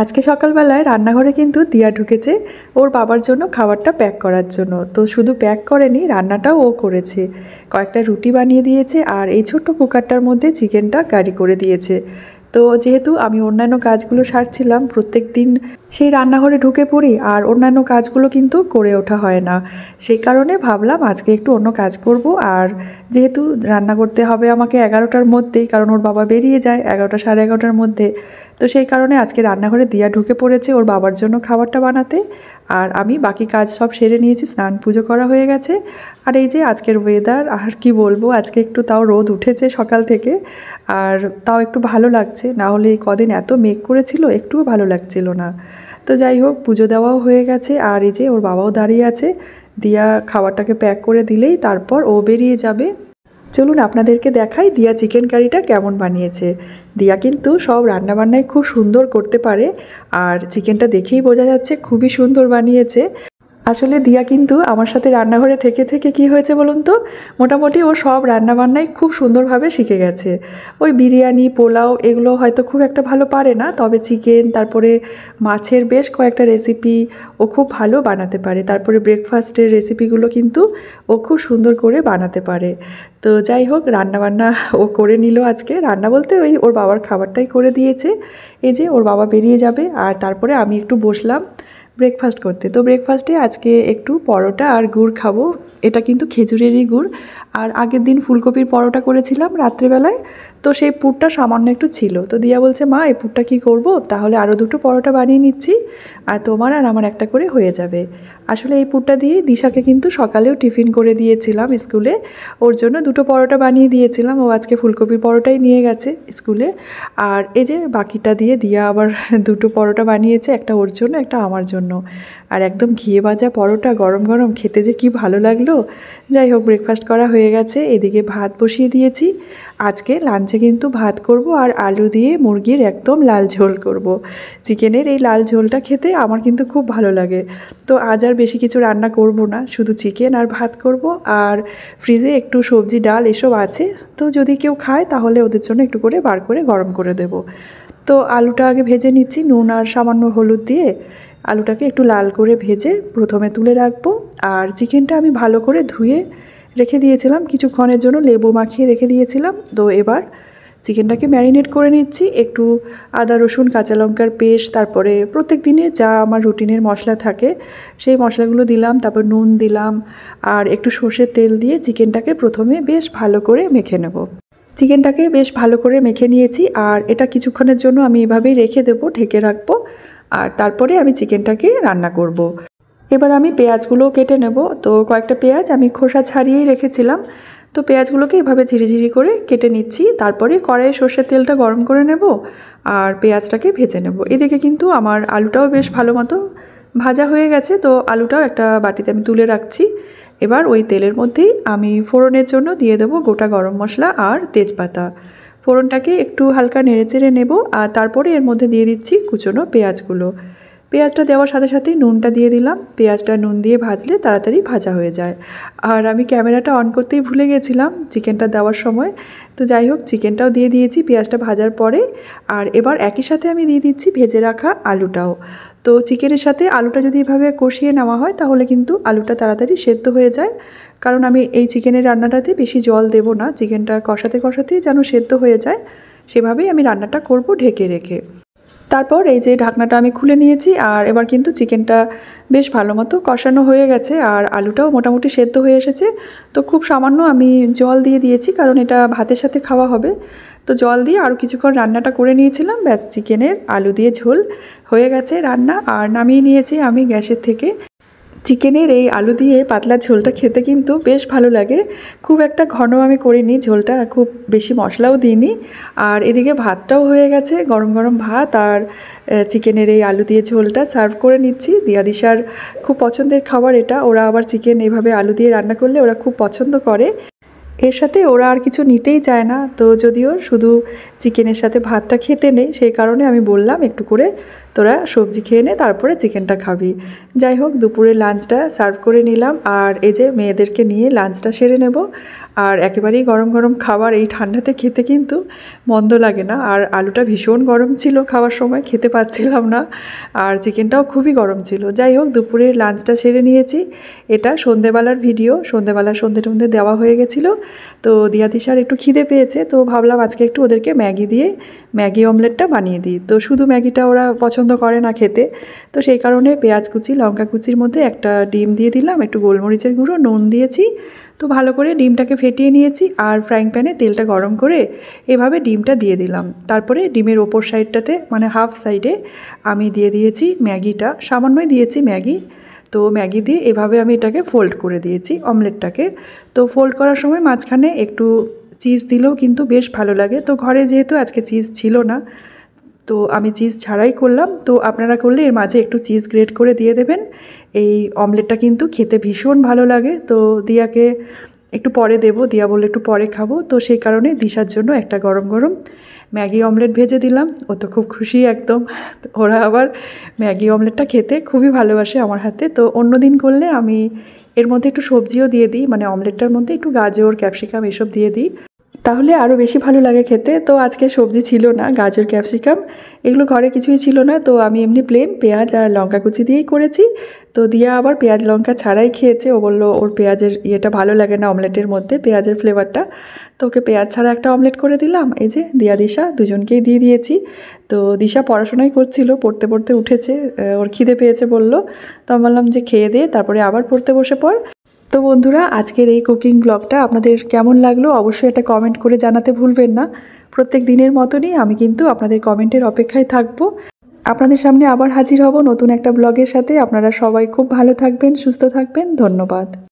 আজকে সকালবেলায় রান্নাঘরে কিন্তু দিয়া ঢুকেছে ওর বাবার জন্য খাবারটা প্যাক করার জন্য তো শুধু প্যাক করেনি রান্নাটাও ও করেছে কয়েকটা রুটি বানিয়ে দিয়েছে আর এই ছোট্ট কুকারটার মধ্যে চিকেনটা গাড়ি করে দিয়েছে তো যেহেতু আমি অন্যান্য কাজগুলো সারছিলাম প্রত্যেক দিন সেই রান্নাঘরে ঢুকে পড়ি আর অন্যান্য কাজগুলো কিন্তু করে ওঠা হয় না সেই কারণে ভাবলাম আজকে একটু অন্য কাজ করব আর যেহেতু রান্না করতে হবে আমাকে এগারোটার মধ্যেই কারণ ওর বাবা বেরিয়ে যায় এগারোটা সাড়ে এগারোটার মধ্যে তো সেই কারণে আজকে রান্নাঘরে দিয়া ঢুকে পড়েছে ওর বাবার জন্য খাবারটা বানাতে আর আমি বাকি কাজ সব সেরে নিয়েছি স্নান পুজো করা হয়ে গেছে আর এই যে আজকের ওয়েদার আর কি বলবো আজকে একটু তাও রোদ উঠেছে সকাল থেকে আর তাও একটু ভালো লাগছে না হলে এই কদিন এত মেঘ করেছিল একটুও ভালো লাগছিল না তো যাই হোক পুজো দেওয়াও হয়ে গেছে আর এই যে ওর বাবাও দাঁড়িয়ে আছে দিয়া খাবারটাকে প্যাক করে দিলেই তারপর ও বেরিয়ে যাবে চলুন আপনাদেরকে দেখাই দিয়া চিকেন কারিটা কেমন বানিয়েছে দিয়া কিন্তু সব রান্নাবান্নায় খুব সুন্দর করতে পারে আর চিকেনটা দেখেই বোঝা যাচ্ছে খুবই সুন্দর বানিয়েছে আসলে দিয়া কিন্তু আমার সাথে রান্নাঘরে থেকে থেকে কি হয়েছে বলুন তো মোটামুটি ও সব রান্নাবান্নাই খুব সুন্দরভাবে শিখে গেছে ওই বিরিয়ানি পোলাও এগুলো হয়তো খুব একটা ভালো পারে না তবে চিকেন তারপরে মাছের বেশ কয়েকটা রেসিপি ও খুব ভালো বানাতে পারে তারপরে ব্রেকফাস্টের রেসিপিগুলো কিন্তু ও খুব সুন্দর করে বানাতে পারে তো যাই হোক রান্নাবান্না ও করে নিল আজকে রান্না বলতে ওই ওর বাবার খাবারটাই করে দিয়েছে এই যে ওর বাবা বেরিয়ে যাবে আর তারপরে আমি একটু বসলাম ব্রেকফাস্ট করতে তো ব্রেকফাস্টে আজকে একটু পরোটা আর গুড় খাবো এটা কিন্তু খেজুরেরই গুড় আর আগের দিন ফুলকপির পরোটা করেছিলাম রাত্রেবেলায় তো সেই পুরটা সামান্য একটু ছিল তো দিয়া বলছে মা এই পুরটা কী করবো তাহলে আরও দুটো পরোটা বানিয়ে নিচ্ছি আর তোমার আর আমার একটা করে হয়ে যাবে আসলে এই পুরটা দিয়ে দিশাকে কিন্তু সকালেও টিফিন করে দিয়েছিলাম স্কুলে ওর জন্য দুটো পরোটা বানিয়ে দিয়েছিলাম ও আজকে ফুলকপির পরোটাই নিয়ে গেছে স্কুলে আর এই যে বাকিটা দিয়ে দিয়া আবার দুটো পরোটা বানিয়েছে একটা ওর জন্য একটা আমার জন্য আর একদম ঘিয়ে ভাজা পরোটা গরম গরম খেতে যে কি ভালো লাগলো যাই হোক ব্রেকফাস্ট করা হয়ে গেছে এদিকে ভাত বসিয়ে দিয়েছি আজকে লাঞ্চে কিন্তু ভাত করব আর আলু দিয়ে মুরগির একদম লাল ঝোল করব। চিকেনের এই লাল ঝোলটা খেতে আমার কিন্তু খুব ভালো লাগে তো আজ আর বেশি কিছু রান্না করব না শুধু চিকেন আর ভাত করব আর ফ্রিজে একটু সবজি ডাল এসব আছে তো যদি কেউ খায় তাহলে ওদের জন্য একটু করে বার করে গরম করে দেব তো আলুটা আগে ভেজে নিচ্ছি নুন আর সামান্য হলুদ দিয়ে আলুটাকে একটু লাল করে ভেজে প্রথমে তুলে রাখবো আর চিকেনটা আমি ভালো করে ধুয়ে রেখে দিয়েছিলাম কিছুক্ষণের জন্য লেবু মাখিয়ে রেখে দিয়েছিলাম তো এবার চিকেনটাকে ম্যারিনেট করে নিচ্ছি একটু আদা রসুন কাঁচা লঙ্কার পেস্ট তারপরে প্রত্যেক দিনে যা আমার রুটিনের মশলা থাকে সেই মশলাগুলো দিলাম তারপর নুন দিলাম আর একটু সর্ষের তেল দিয়ে চিকেনটাকে প্রথমে বেশ ভালো করে মেখে নেব চিকেনটাকে বেশ ভালো করে মেখে নিয়েছি আর এটা কিছুক্ষণের জন্য আমি এভাবেই রেখে দেবো ঢেকে রাখবো আর তারপরে আমি চিকেনটাকে রান্না করব। এবার আমি পেঁয়াজগুলো কেটে নেব তো কয়েকটা পেঁয়াজ আমি খোসা ছাড়িয়েই রেখেছিলাম তো পেঁয়াজগুলোকে এভাবে ঝিরিঝিরি করে কেটে নিচ্ছি তারপরে কড়াইয়ে সর্ষের তেলটা গরম করে নেব আর পেঁয়াজটাকে ভেজে নেব এদিকে কিন্তু আমার আলুটাও বেশ ভালো মতো ভাজা হয়ে গেছে তো আলুটাও একটা বাটিতে আমি তুলে রাখছি এবার ওই তেলের মধ্যেই আমি ফোড়নের জন্য দিয়ে দেবো গোটা গরম মশলা আর তেজপাতা ফোড়নটাকে একটু হালকা নেড়ে চেড়ে নেব আর তারপরে এর মধ্যে দিয়ে দিচ্ছি কুচোনো পেঁয়াজগুলো পেঁয়াজটা দেওয়ার সাথে সাথে নুনটা দিয়ে দিলাম পেঁয়াজটা নুন দিয়ে ভাজলে তাড়াতাড়ি ভাজা হয়ে যায় আর আমি ক্যামেরাটা অন করতেই ভুলে গেছিলাম চিকেনটা দেওয়ার সময় তো যাই হোক চিকেনটাও দিয়ে দিয়েছি পেঁয়াজটা ভাজার পরে আর এবার একই সাথে আমি দিয়ে দিচ্ছি ভেজে রাখা আলুটাও তো চিকেনের সাথে আলুটা যদি এভাবে কষিয়ে নেওয়া হয় তাহলে কিন্তু আলুটা তাড়াতাড়ি সেদ্ধ হয়ে যায় কারণ আমি এই চিকেনের রান্নাটাতে বেশি জল দেব না চিকেনটা কষাতে কষাতেই যেন সেদ্ধ হয়ে যায় সেভাবেই আমি রান্নাটা করব ঢেকে রেখে তারপর এই যে ঢাকনাটা আমি খুলে নিয়েছি আর এবার কিন্তু চিকেনটা বেশ ভালো মতো কষানো হয়ে গেছে আর আলুটাও মোটামুটি সেদ্ধ হয়ে এসেছে তো খুব সামান্য আমি জল দিয়ে দিয়েছি কারণ এটা ভাতের সাথে খাওয়া হবে তো জল দিয়ে আরও কিছুক্ষণ রান্নাটা করে নিয়েছিলাম ব্যাস চিকেনের আলু দিয়ে ঝোল হয়ে গেছে রান্না আর নামিয়ে নিয়েছি আমি গ্যাসের থেকে চিকেনের এই আলু দিয়ে পাতলা ঝোলটা খেতে কিন্তু বেশ ভালো লাগে খুব একটা ঘন আমি করিনি ঝোলটা আর খুব বেশি মশলাও দিইনি আর এদিকে ভাতটাও হয়ে গেছে গরম গরম ভাত আর চিকেনের এই আলু দিয়ে ঝোলটা সার্ভ করে নিচ্ছি দিয়াদিশার খুব পছন্দের খাবার এটা ওরা আবার চিকেন এভাবে আলু দিয়ে রান্না করলে ওরা খুব পছন্দ করে এর সাথে ওরা আর কিছু নিতেই চায় না তো যদিও শুধু চিকেনের সাথে ভাতটা খেতে নেই সেই কারণে আমি বললাম একটু করে তোরা সবজি খেয়ে নে তারপরে চিকেনটা খাবি যাই হোক দুপুরে লাঞ্চটা সার্ভ করে নিলাম আর এই যে মেয়েদেরকে নিয়ে লাঞ্চটা সেরে নেব আর একেবারেই গরম গরম খাবার এই ঠান্ডাতে খেতে কিন্তু মন্দ লাগে না আর আলুটা ভীষণ গরম ছিল খাওয়ার সময় খেতে পাচ্ছিলাম না আর চিকেনটাও খুবই গরম ছিল যাই হোক দুপুরের লাঞ্চটা সেরে নিয়েছি এটা সন্ধেবেলার ভিডিও সন্ধেবেলা সন্ধে টন্ধে দেওয়া হয়ে গেছিলো তো দিশার একটু খিদে পেয়েছে তো ভাবলাম আজকে একটু ওদেরকে ম্যাগি দিয়ে ম্যাগি অমলেটটা বানিয়ে দিই তো শুধু ম্যাগিটা ওরা পছন্দ করে না খেতে তো সেই কারণে পেঁয়াজ কুচি লঙ্কা কুচির মধ্যে একটা ডিম দিয়ে দিলাম একটু গোলমরিচের গুঁড়ো নুন দিয়েছি তো ভালো করে ডিমটাকে ফেটিয়ে নিয়েছি আর ফ্রাইং প্যানে তেলটা গরম করে এভাবে ডিমটা দিয়ে দিলাম তারপরে ডিমের ওপর সাইডটাতে মানে হাফ সাইডে আমি দিয়ে দিয়েছি ম্যাগিটা সামান্যই দিয়েছি ম্যাগি তো ম্যাগি দিয়ে এভাবে আমি এটাকে ফোল্ড করে দিয়েছি অমলেটটাকে তো ফোল্ড করার সময় মাঝখানে একটু চিজ দিলেও কিন্তু বেশ ভালো লাগে তো ঘরে যেহেতু আজকে চিজ ছিল না তো আমি চিজ ছাড়াই করলাম তো আপনারা করলে এর মাঝে একটু চিজ গ্রেট করে দিয়ে দেবেন এই অমলেটটা কিন্তু খেতে ভীষণ ভালো লাগে তো দিয়াকে একটু পরে দেব দিয়া বললে একটু পরে খাবো তো সেই কারণে দিশার জন্য একটা গরম গরম ম্যাগি অমলেট ভেজে দিলাম ও তো খুব খুশি একদম ওরা আবার ম্যাগি অমলেটটা খেতে খুবই ভালোবাসে আমার হাতে তো অন্য দিন করলে আমি এর মধ্যে একটু সবজিও দিয়ে দিই মানে অমলেটটার মধ্যে একটু গাজর ক্যাপসিকাম এসব দিয়ে দিই তাহলে আরও বেশি ভালো লাগে খেতে তো আজকে সবজি ছিল না গাজর ক্যাপসিকাম এগুলো ঘরে কিছুই ছিল না তো আমি এমনি প্লেন পেঁয়াজ আর লঙ্কা কুচি দিয়েই করেছি তো দিয়া আবার পেঁয়াজ লঙ্কা ছাড়াই খেয়েছে ও বললো ওর পেঁয়াজের ইয়েটা ভালো লাগে না অমলেটের মধ্যে পেঁয়াজের ফ্লেভারটা তো ওকে পেঁয়াজ ছাড়া একটা অমলেট করে দিলাম এই যে দিয়া দিশা দুজনকেই দিয়ে দিয়েছি তো দিশা পড়াশোনাই করছিল পড়তে পড়তে উঠেছে ওর খিদে পেয়েছে বলল তো আমি বললাম যে খেয়ে দে তারপরে আবার পড়তে বসে পড় তো বন্ধুরা আজকের এই কুকিং ব্লগটা আপনাদের কেমন লাগলো অবশ্যই একটা কমেন্ট করে জানাতে ভুলবেন না প্রত্যেক দিনের মতনই আমি কিন্তু আপনাদের কমেন্টের অপেক্ষায় থাকব আপনাদের সামনে আবার হাজির হব নতুন একটা ব্লগের সাথে আপনারা সবাই খুব ভালো থাকবেন সুস্থ থাকবেন ধন্যবাদ